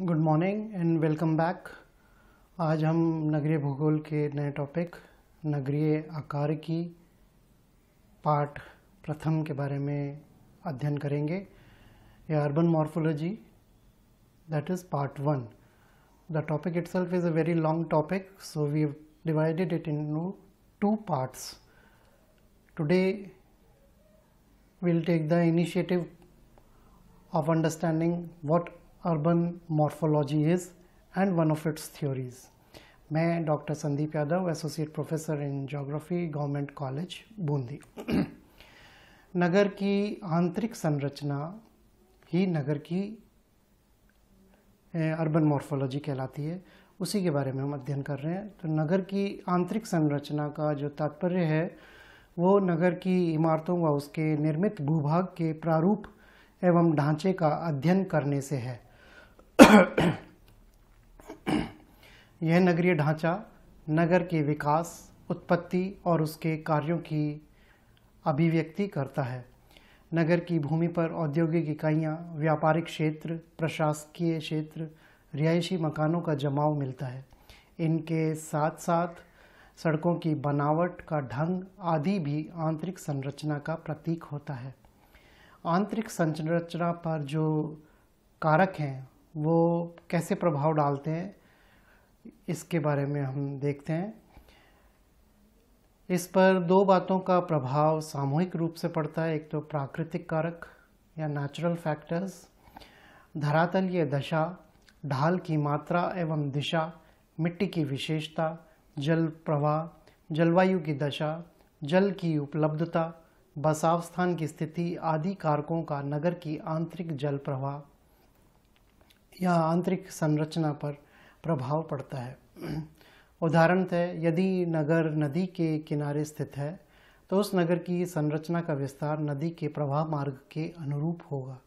good morning and welcome back आज हम नगरीय भूगोल के नए टॉपिक नगरीय आकार की पार्ट प्रथम के बारे में अध्ययन करेंगे या urban morphology that is part one the topic itself is a very long topic so we divided it in two parts today will take the initiative of understanding what urban morphology is and one of its theories मैं doctor Sandeep Yadav associate professor in geography government college Bundi नगर की आंतरिक संरचना ही नगर की urban morphology कहलाती है उसी के बारे में हम अध्ययन कर रहे हैं तो नगर की आंतरिक संरचना का जो तात्पर्य है वो नगर की इमारतों व उसके निर्मित भूभाग के प्रारूप एवं ढांचे का अध्ययन करने से है यह नगरीय ढांचा नगर के विकास उत्पत्ति और उसके कार्यों की अभिव्यक्ति करता है नगर की भूमि पर औद्योगिक इकाइयाँ व्यापारिक क्षेत्र प्रशासकीय क्षेत्र रिहायशी मकानों का जमाव मिलता है इनके साथ साथ सड़कों की बनावट का ढंग आदि भी आंतरिक संरचना का प्रतीक होता है आंतरिक संरचना पर जो कारक हैं वो कैसे प्रभाव डालते हैं इसके बारे में हम देखते हैं इस पर दो बातों का प्रभाव सामूहिक रूप से पड़ता है एक तो प्राकृतिक कारक या नेचुरल फैक्टर्स धरातलीय दशा ढाल की मात्रा एवं दिशा मिट्टी की विशेषता जल प्रवाह जलवायु की दशा जल की उपलब्धता बसाव स्थान की स्थिति आदि कारकों का नगर की आंतरिक जल प्रवाह या आंतरिक संरचना पर प्रभाव पड़ता है उदाहरणतः यदि नगर नदी के किनारे स्थित है तो उस नगर की संरचना का विस्तार नदी के प्रवाह मार्ग के अनुरूप होगा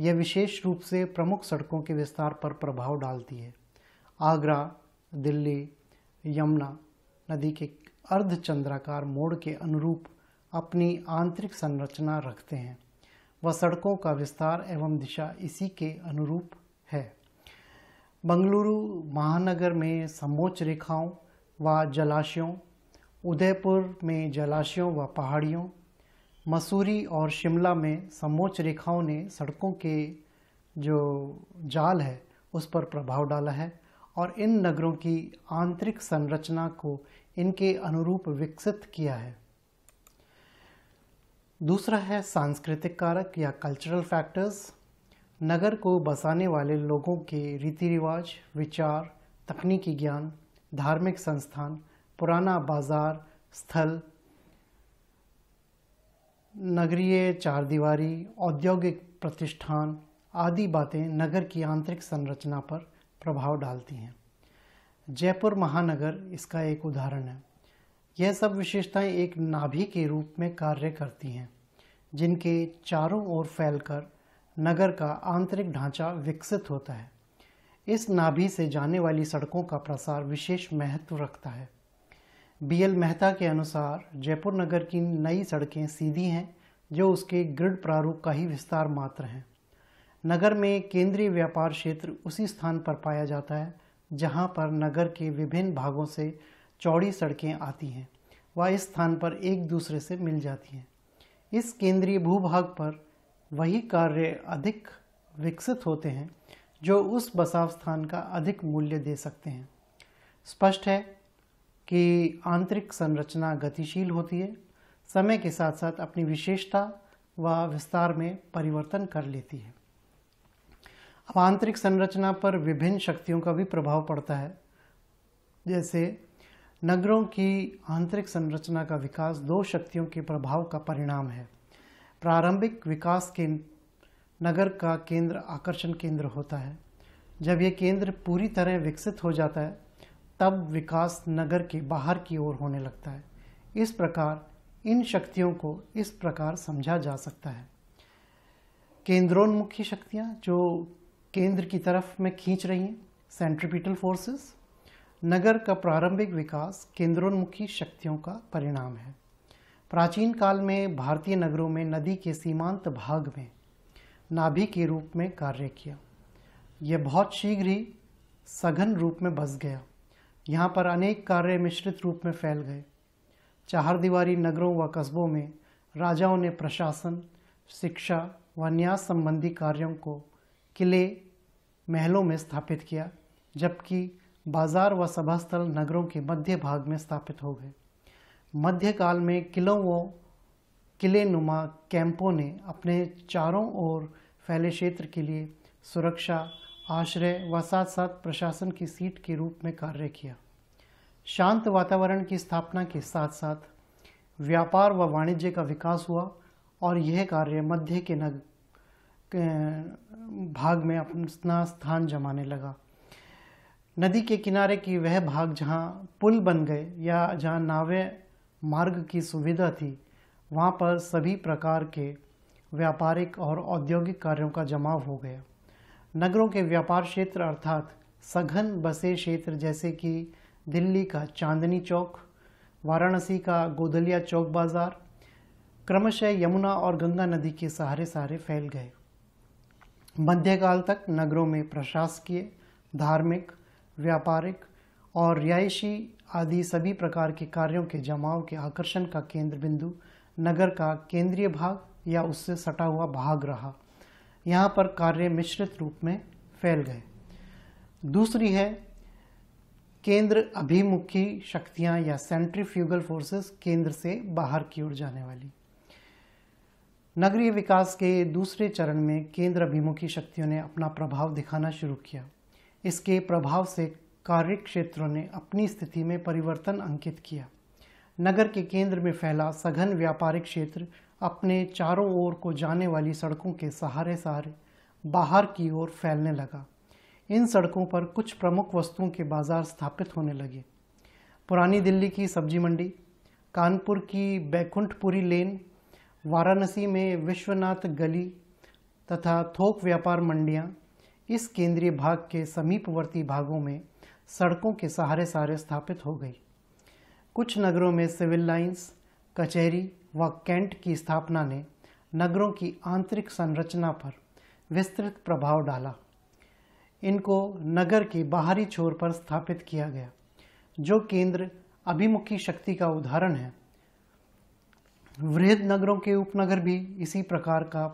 यह विशेष रूप से प्रमुख सड़कों के विस्तार पर प्रभाव डालती है आगरा दिल्ली यमुना नदी के अर्धचंद्राकार मोड़ के अनुरूप अपनी आंतरिक संरचना रखते हैं वह सड़कों का विस्तार एवं दिशा इसी के अनुरूप है बंगलुरु महानगर में समोच्च रेखाओं व जलाशयों उदयपुर में जलाशयों व पहाड़ियों मसूरी और शिमला में समोच्च रेखाओं ने सड़कों के जो जाल है उस पर प्रभाव डाला है और इन नगरों की आंतरिक संरचना को इनके अनुरूप विकसित किया है दूसरा है सांस्कृतिक कारक या कल्चरल फैक्टर्स नगर को बसाने वाले लोगों के रीति रिवाज विचार तकनीकी ज्ञान धार्मिक संस्थान पुराना बाजार स्थल नगरीय चारदीवारी औद्योगिक प्रतिष्ठान आदि बातें नगर की आंतरिक संरचना पर प्रभाव डालती हैं जयपुर महानगर इसका एक उदाहरण है यह सब विशेषताएं एक नाभि के रूप में कार्य करती हैं जिनके चारों ओर फैलकर नगर का आंतरिक ढांचा विकसित होता है इस नाभि से जाने वाली सड़कों का प्रसार विशेष महत्व रखता है बीएल मेहता के अनुसार जयपुर नगर की नई सड़कें सीधी हैं जो उसके ग्रिड प्रारूप का ही विस्तार मात्र हैं नगर में केंद्रीय व्यापार क्षेत्र उसी स्थान पर पाया जाता है जहां पर नगर के विभिन्न भागों से चौड़ी सड़कें आती हैं व इस स्थान पर एक दूसरे से मिल जाती हैं इस केंद्रीय भूभाग पर वही कार्य अधिक विकसित होते हैं जो उस बसाव स्थान का अधिक मूल्य दे सकते हैं स्पष्ट है कि आंतरिक संरचना गतिशील होती है समय के साथ साथ अपनी विशेषता व विस्तार में परिवर्तन कर लेती है अब आंतरिक संरचना पर विभिन्न शक्तियों का भी प्रभाव पड़ता है जैसे नगरों की आंतरिक संरचना का विकास दो शक्तियों के प्रभाव का परिणाम है प्रारंभिक विकास केंद्र नगर का केंद्र आकर्षण केंद्र होता है जब यह केंद्र पूरी तरह विकसित हो जाता है तब विकास नगर के बाहर की ओर होने लगता है इस प्रकार इन शक्तियों को इस प्रकार समझा जा सकता है केंद्रोन्मुखी शक्तियाँ जो केंद्र की तरफ में खींच रही हैं सेंट्रिपिटल फोर्सेस नगर का प्रारंभिक विकास केंद्रोन्मुखी शक्तियों का परिणाम है प्राचीन काल में भारतीय नगरों में नदी के सीमांत भाग में नाभि के रूप में कार्य किया यह बहुत शीघ्र ही सघन रूप में बस गया यहाँ पर अनेक कार्य मिश्रित रूप में फैल गए चार नगरों व कस्बों में राजाओं ने प्रशासन शिक्षा व न्यास संबंधी कार्यों को किले महलों में स्थापित किया जबकि बाजार व सभास्थल नगरों के मध्य भाग में स्थापित हो गए मध्यकाल में किलों व किले नुमा कैंपों ने अपने चारों ओर फैले क्षेत्र के लिए सुरक्षा आश्रय व साथ साथ प्रशासन की सीट के रूप में कार्य किया शांत वातावरण की स्थापना के साथ साथ व्यापार व वाणिज्य का विकास हुआ और यह कार्य मध्य के नग भाग में अपना स्थान जमाने लगा नदी के किनारे की वह भाग जहाँ पुल बन गए या जहाँ नावें मार्ग की सुविधा थी वहाँ पर सभी प्रकार के व्यापारिक और औद्योगिक कार्यों का जमाव हो गया नगरों के व्यापार क्षेत्र अर्थात सघन बसे क्षेत्र जैसे कि दिल्ली का चांदनी चौक वाराणसी का गोदलिया चौक बाज़ार क्रमशः यमुना और गंगा नदी के सहारे सहारे फैल गए मध्यकाल तक नगरों में प्रशासकीय धार्मिक व्यापारिक और रिहायशी आदि सभी प्रकार के कार्यों के जमाव के आकर्षण का केंद्र बिंदु नगर का केंद्रीय भाग या उससे सटा हुआ भाग रहा यहाँ पर कार्य मिश्रित रूप में फैल गए दूसरी है केंद्र अभिमुखी शक्तियाँ या सेंट्रीफ्यूगल फोर्सेस केंद्र से बाहर की ओर जाने वाली नगरीय विकास के दूसरे चरण में केंद्र अभिमुखी शक्तियों ने अपना प्रभाव दिखाना शुरू किया इसके प्रभाव से कार्य क्षेत्रों ने अपनी स्थिति में परिवर्तन अंकित किया नगर के केंद्र में फैला सघन व्यापारिक क्षेत्र अपने चारों ओर को जाने वाली सड़कों के सहारे सहारे बाहर की ओर फैलने लगा इन सड़कों पर कुछ प्रमुख वस्तुओं के बाजार स्थापित होने लगे पुरानी दिल्ली की सब्जी मंडी कानपुर की बैकुंठपुरी लेन वाराणसी में विश्वनाथ गली तथा थोक व्यापार मंडियां इस केंद्रीय भाग के समीपवर्ती भागों में सड़कों के सहारे सहारे स्थापित हो गई कुछ नगरों में सिविल लाइंस कचहरी व कैंट की स्थापना ने नगरों की आंतरिक संरचना पर विस्तृत प्रभाव डाला इनको नगर के बाहरी छोर पर स्थापित किया गया जो केंद्र अभिमुखी शक्ति का उदाहरण है वृहद नगरों के उपनगर भी इसी प्रकार का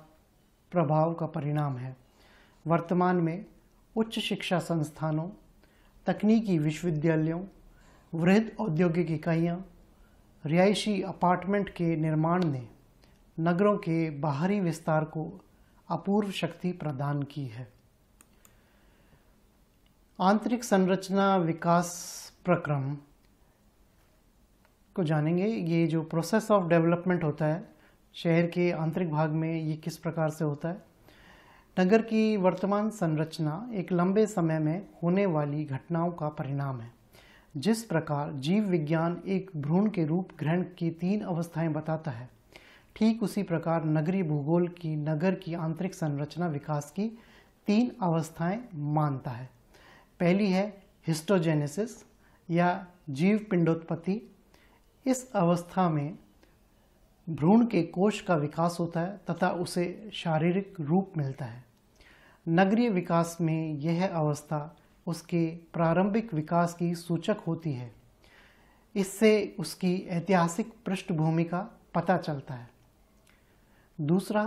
प्रभाव का परिणाम है वर्तमान में उच्च शिक्षा संस्थानों तकनीकी विश्वविद्यालयों वृहद औद्योगिक इकाइयाँ रिहायशी अपार्टमेंट के निर्माण ने नगरों के बाहरी विस्तार को अपूर्व शक्ति प्रदान की है आंतरिक संरचना विकास प्रक्रम को जानेंगे ये जो प्रोसेस ऑफ डेवलपमेंट होता है शहर के आंतरिक भाग में ये किस प्रकार से होता है नगर की वर्तमान संरचना एक लंबे समय में होने वाली घटनाओं का परिणाम है जिस प्रकार जीव विज्ञान एक भ्रूण के रूप ग्रहण की तीन अवस्थाएं बताता है ठीक उसी प्रकार नगरीय भूगोल की नगर की आंतरिक संरचना विकास की तीन अवस्थाएं मानता है पहली है हिस्टोजेनेसिस या जीव पिंडोत्पत्ति इस अवस्था में भ्रूण के कोष का विकास होता है तथा उसे शारीरिक रूप मिलता है नगरीय विकास में यह अवस्था उसके प्रारंभिक विकास की सूचक होती है इससे उसकी ऐतिहासिक पृष्ठभूमि का पता चलता है दूसरा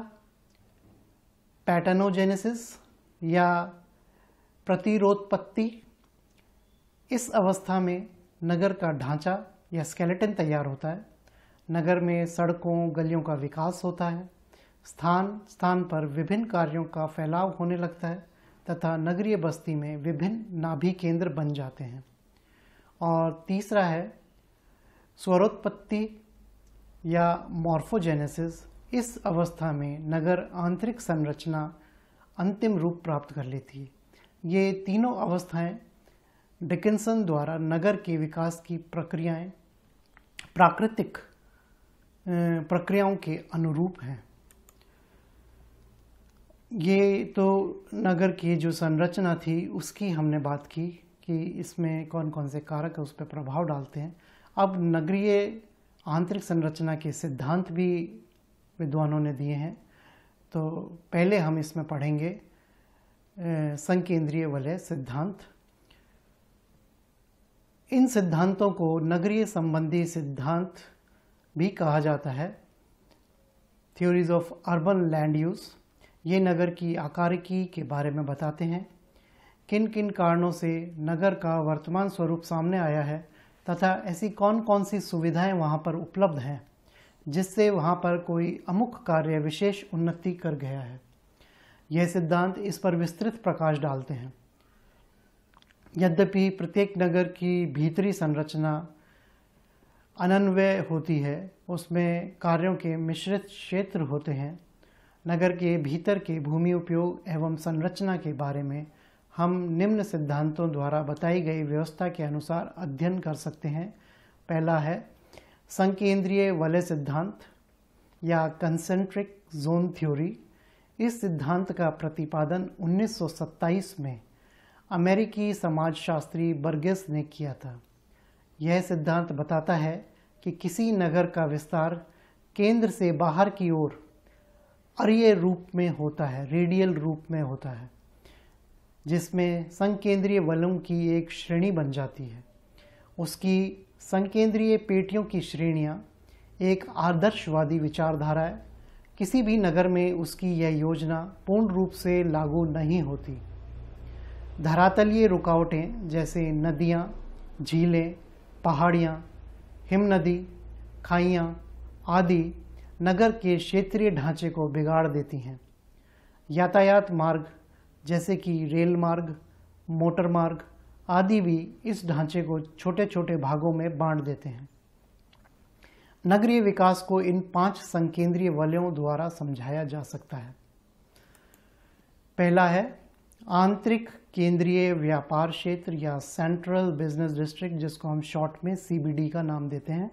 पैटर्नोजेनेसिस या प्रतिरोधपत्ति इस अवस्था में नगर का ढांचा या स्केलेटन तैयार होता है नगर में सड़कों गलियों का विकास होता है स्थान स्थान पर विभिन्न कार्यों का फैलाव होने लगता है तथा नगरीय बस्ती में विभिन्न नाभि केंद्र बन जाते हैं और तीसरा है स्वरोत्पत्ति या मॉर्फोजेनेसिस इस अवस्था में नगर आंतरिक संरचना अंतिम रूप प्राप्त कर लेती है ये तीनों अवस्थाएं डिकिंसन द्वारा नगर के विकास की प्रक्रियाएं प्राकृतिक प्रक्रियाओं के अनुरूप हैं ये तो नगर की जो संरचना थी उसकी हमने बात की कि इसमें कौन कौन से कारक उस पर प्रभाव डालते हैं अब नगरीय आंतरिक संरचना के सिद्धांत भी विद्वानों ने दिए हैं तो पहले हम इसमें पढ़ेंगे संकेंद्रीय वलय सिद्धांत इन सिद्धांतों को नगरीय संबंधी सिद्धांत भी कहा जाता है theories of urban land use ये नगर की आकारिकी के बारे में बताते हैं किन किन कारणों से नगर का वर्तमान स्वरूप सामने आया है तथा ऐसी कौन कौन सी सुविधाएं वहाँ पर उपलब्ध हैं जिससे वहाँ पर कोई अमुख कार्य विशेष उन्नति कर गया है यह सिद्धांत इस पर विस्तृत प्रकाश डालते हैं यद्यपि प्रत्येक नगर की भीतरी संरचना अनन्वय होती है उसमें कार्यों के मिश्रित क्षेत्र होते हैं नगर के भीतर के भूमि उपयोग एवं संरचना के बारे में हम निम्न सिद्धांतों द्वारा बताई गई व्यवस्था के अनुसार अध्ययन कर सकते हैं पहला है संकेंद्रीय वलय सिद्धांत या कंसेंट्रिक जोन थ्योरी इस सिद्धांत का प्रतिपादन 1927 में अमेरिकी समाजशास्त्री बर्गेस ने किया था यह सिद्धांत बताता है कि किसी नगर का विस्तार केंद्र से बाहर की ओर अर्य रूप में होता है रेडियल रूप में होता है जिसमें संकेंद्रीय वलों की एक श्रेणी बन जाती है उसकी संकेंद्रीय पेटियों की श्रेणियाँ एक आदर्शवादी विचारधारा है किसी भी नगर में उसकी यह योजना पूर्ण रूप से लागू नहीं होती धरातलीय रुकावटें जैसे नदियाँ झीलें पहाड़ियाँ हिम नदी खाइयाँ आदि नगर के क्षेत्रीय ढांचे को बिगाड़ देती हैं यातायात मार्ग जैसे कि रेल मार्ग मोटर मार्ग आदि भी इस ढांचे को छोटे छोटे भागों में बांट देते हैं नगरीय विकास को इन पांच संकेंद्रीय वलयों द्वारा समझाया जा सकता है पहला है आंतरिक केंद्रीय व्यापार क्षेत्र या सेंट्रल बिजनेस डिस्ट्रिक्ट जिसको हम शॉर्ट में सीबीडी का नाम देते हैं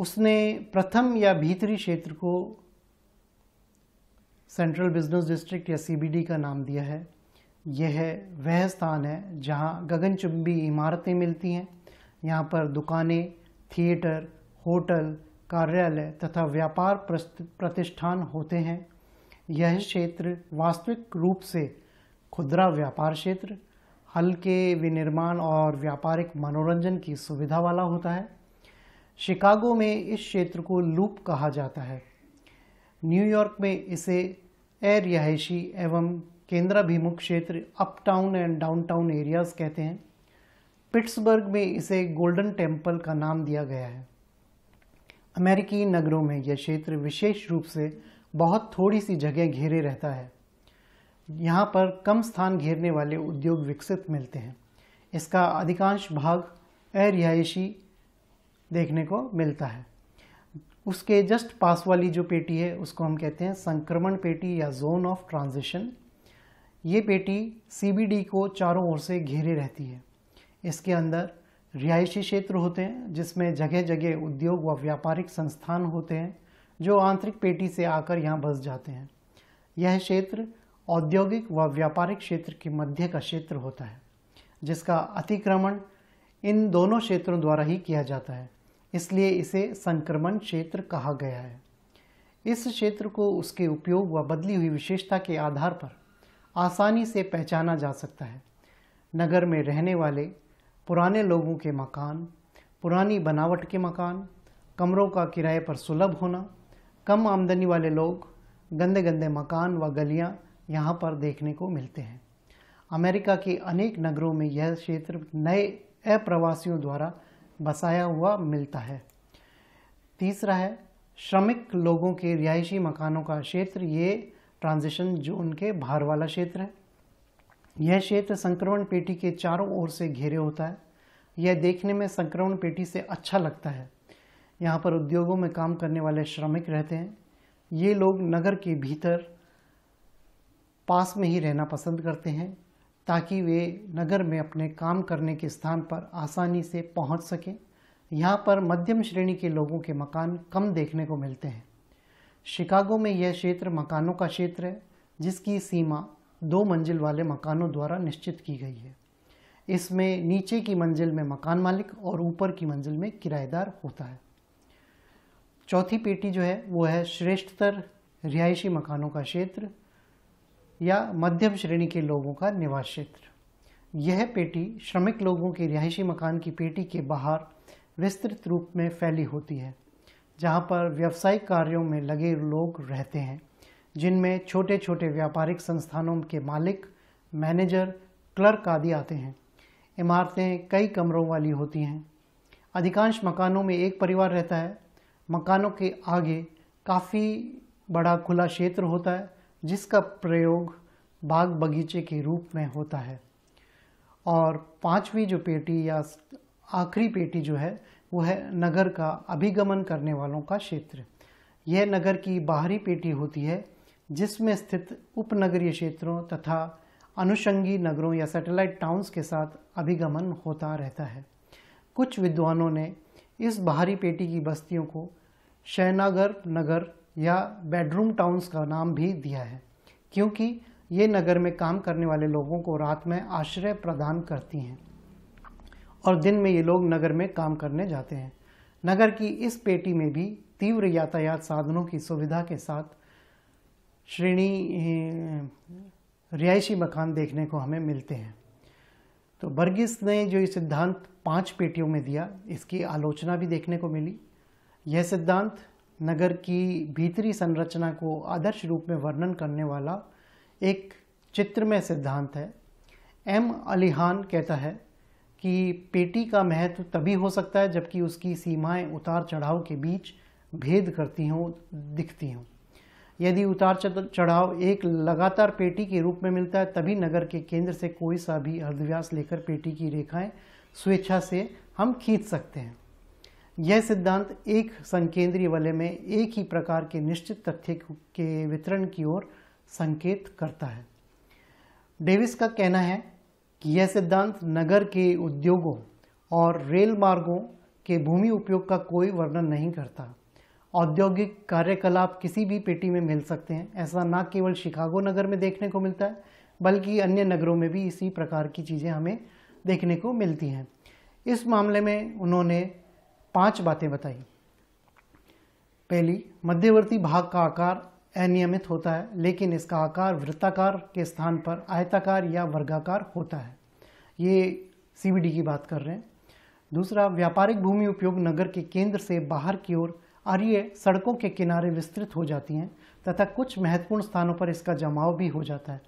उसने प्रथम या भीतरी क्षेत्र को सेंट्रल बिजनेस डिस्ट्रिक्ट या सीबीडी का नाम दिया है यह वह स्थान है जहां गगनचुंबी इमारतें मिलती हैं यहाँ पर दुकानें थिएटर होटल कार्यालय तथा व्यापार प्रतिष्ठान होते हैं यह क्षेत्र वास्तविक रूप से खुदरा व्यापार क्षेत्र हल्के विनिर्माण और व्यापारिक मनोरंजन की सुविधा वाला होता है शिकागो में इस क्षेत्र को लूप कहा जाता है न्यूयॉर्क में इसे अरिहायशी एवं केंद्राभिमुख क्षेत्र अपटाउन एंड डाउनटाउन एरियाज कहते हैं पिट्सबर्ग में इसे गोल्डन टेम्पल का नाम दिया गया है अमेरिकी नगरों में यह क्षेत्र विशेष रूप से बहुत थोड़ी सी जगह घेरे रहता है यहाँ पर कम स्थान घेरने वाले उद्योग विकसित मिलते हैं इसका अधिकांश भाग अरिहायशी देखने को मिलता है उसके जस्ट पास वाली जो पेटी है उसको हम कहते हैं संक्रमण पेटी या जोन ऑफ ट्रांजिशन ये पेटी सीबीडी को चारों ओर से घेरे रहती है इसके अंदर रिहायशी क्षेत्र होते हैं जिसमें जगह जगह उद्योग व व्यापारिक संस्थान होते हैं जो आंतरिक पेटी से आकर यहाँ बस जाते हैं यह क्षेत्र औद्योगिक व व्यापारिक क्षेत्र के मध्य का क्षेत्र होता है जिसका अतिक्रमण इन दोनों क्षेत्रों द्वारा ही किया जाता है इसलिए इसे संक्रमण क्षेत्र कहा गया है इस क्षेत्र को उसके उपयोग व बदली हुई विशेषता के आधार पर आसानी से पहचाना जा सकता है नगर में रहने वाले पुराने लोगों के मकान पुरानी बनावट के मकान कमरों का किराए पर सुलभ होना कम आमदनी वाले लोग गंदे गंदे मकान व गलियां यहाँ पर देखने को मिलते हैं अमेरिका के अनेक नगरों में यह क्षेत्र नए अप्रवासियों द्वारा बसाया हुआ मिलता है तीसरा है श्रमिक लोगों के रिहायशी मकानों का क्षेत्र ये ट्रांजिशन जो उनके बाहर वाला क्षेत्र है यह क्षेत्र संक्रमण पेटी के चारों ओर से घेरे होता है यह देखने में संक्रमण पेटी से अच्छा लगता है यहाँ पर उद्योगों में काम करने वाले श्रमिक रहते हैं ये लोग नगर के भीतर पास में ही रहना पसंद करते हैं ताकि वे नगर में अपने काम करने के स्थान पर आसानी से पहुंच सकें यहाँ पर मध्यम श्रेणी के लोगों के मकान कम देखने को मिलते हैं शिकागो में यह क्षेत्र मकानों का क्षेत्र है जिसकी सीमा दो मंजिल वाले मकानों द्वारा निश्चित की गई है इसमें नीचे की मंजिल में मकान मालिक और ऊपर की मंजिल में किराएदार होता है चौथी पेटी जो है वो है श्रेष्ठतर रिहायशी मकानों का क्षेत्र या मध्यम श्रेणी के लोगों का निवास क्षेत्र यह पेटी श्रमिक लोगों के रिहायशी मकान की पेटी के बाहर विस्तृत रूप में फैली होती है जहाँ पर व्यावसायिक कार्यों में लगे लोग रहते हैं जिनमें छोटे छोटे व्यापारिक संस्थानों के मालिक मैनेजर क्लर्क आदि आते हैं इमारतें कई कमरों वाली होती हैं अधिकांश मकानों में एक परिवार रहता है मकानों के आगे काफ़ी बड़ा खुला क्षेत्र होता है जिसका प्रयोग बाग बगीचे के रूप में होता है और पांचवी जो पेटी या आखिरी पेटी जो है वो है नगर का अभिगमन करने वालों का क्षेत्र यह नगर की बाहरी पेटी होती है जिसमें स्थित उपनगरीय क्षेत्रों तथा अनुषंगी नगरों या सैटेलाइट टाउन्स के साथ अभिगमन होता रहता है कुछ विद्वानों ने इस बाहरी पेटी की बस्तियों को शहनागर नगर या बेडरूम टाउन्स का नाम भी दिया है क्योंकि ये नगर में काम करने वाले लोगों को रात में आश्रय प्रदान करती हैं और दिन में ये लोग नगर में काम करने जाते हैं नगर की इस पेटी में भी तीव्र यातायात साधनों की सुविधा के साथ श्रेणी रिहायशी मकान देखने को हमें मिलते हैं तो बर्गिस ने जो ये सिद्धांत पांच पेटियों में दिया इसकी आलोचना भी देखने को मिली यह सिद्धांत नगर की भीतरी संरचना को आदर्श रूप में वर्णन करने वाला एक चित्रमय सिद्धांत है एम अलीहान कहता है कि पेटी का महत्व तभी हो सकता है जबकि उसकी सीमाएं उतार चढ़ाव के बीच भेद करती हों दिखती हों यदि उतार चढ़ाव एक लगातार पेटी के रूप में मिलता है तभी नगर के केंद्र से कोई सा भी अर्धव्यास लेकर पेटी की रेखाएं स्वेच्छा से हम खींच सकते हैं यह सिद्धांत एक संकेंद्रीय वलय में एक ही प्रकार के निश्चित तथ्य के वितरण की ओर संकेत करता है डेविस का कहना है कि यह सिद्धांत नगर के उद्योगों और रेल मार्गों के भूमि उपयोग का कोई वर्णन नहीं करता औद्योगिक कार्यकलाप किसी भी पेटी में मिल सकते हैं ऐसा ना केवल शिकागो नगर में देखने को मिलता है बल्कि अन्य नगरों में भी इसी प्रकार की चीज़ें हमें देखने को मिलती हैं इस मामले में उन्होंने पांच बातें बताई पहली मध्यवर्ती भाग का आकार अनियमित होता है लेकिन इसका आकार वृत्ताकार के स्थान पर आयताकार या वर्गाकार होता है ये सीबीडी की बात कर रहे हैं दूसरा व्यापारिक भूमि उपयोग नगर के केंद्र से बाहर की ओर आर्य सड़कों के किनारे विस्तृत हो जाती हैं तथा कुछ महत्वपूर्ण स्थानों पर इसका जमाव भी हो जाता है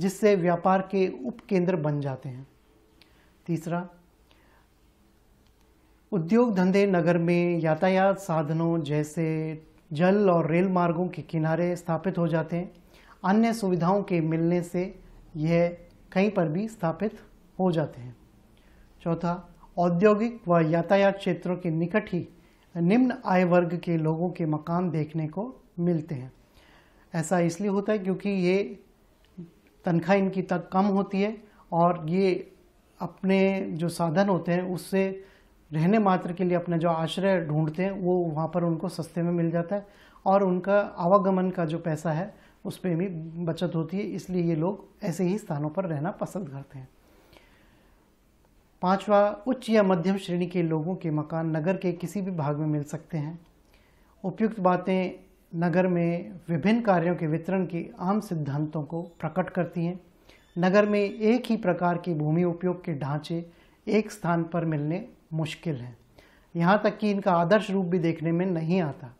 जिससे व्यापार के उपकेंद्र बन जाते हैं तीसरा उद्योग धंधे नगर में यातायात साधनों जैसे जल और रेल मार्गों के किनारे स्थापित हो जाते हैं अन्य सुविधाओं के मिलने से यह कहीं पर भी स्थापित हो जाते हैं चौथा औद्योगिक व यातायात क्षेत्रों के निकट ही निम्न आय वर्ग के लोगों के मकान देखने को मिलते हैं ऐसा इसलिए होता है क्योंकि ये तनख्वाह इनकी तक कम होती है और ये अपने जो साधन होते हैं उससे रहने मात्र के लिए अपना जो आश्रय ढूंढते हैं वो वहाँ पर उनको सस्ते में मिल जाता है और उनका आवागमन का जो पैसा है उस पर भी बचत होती है इसलिए ये लोग ऐसे ही स्थानों पर रहना पसंद करते हैं पांचवा उच्च या मध्यम श्रेणी के लोगों के मकान नगर के किसी भी भाग में मिल सकते हैं उपयुक्त बातें नगर में विभिन्न कार्यों के वितरण के आम सिद्धांतों को प्रकट करती हैं नगर में एक ही प्रकार के भूमि उपयोग के ढांचे एक स्थान पर मिलने मुश्किल है यहाँ तक कि इनका आदर्श रूप भी देखने में नहीं आता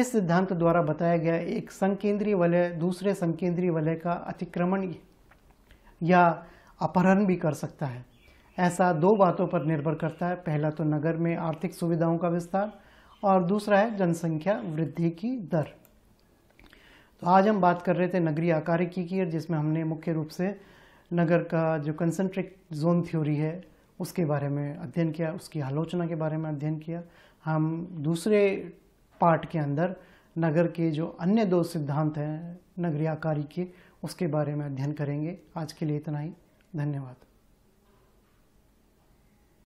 इस सिद्धांत द्वारा बताया गया एक संकेंद्रीय वलय दूसरे संकेंद्रीय वलय का अतिक्रमण या अपहरण भी कर सकता है ऐसा दो बातों पर निर्भर करता है पहला तो नगर में आर्थिक सुविधाओं का विस्तार और दूसरा है जनसंख्या वृद्धि की दर तो आज हम बात कर रहे थे नगरीय आकारिकी की और जिसमें हमने मुख्य रूप से नगर का जो कंसनट्रेट जोन थ्योरी है उसके बारे में अध्ययन किया उसकी आलोचना के बारे में अध्ययन किया हम दूसरे पार्ट के अंदर नगर के जो अन्य दो सिद्धांत हैं नगरीयकारी के उसके बारे में अध्ययन करेंगे आज के लिए इतना ही धन्यवाद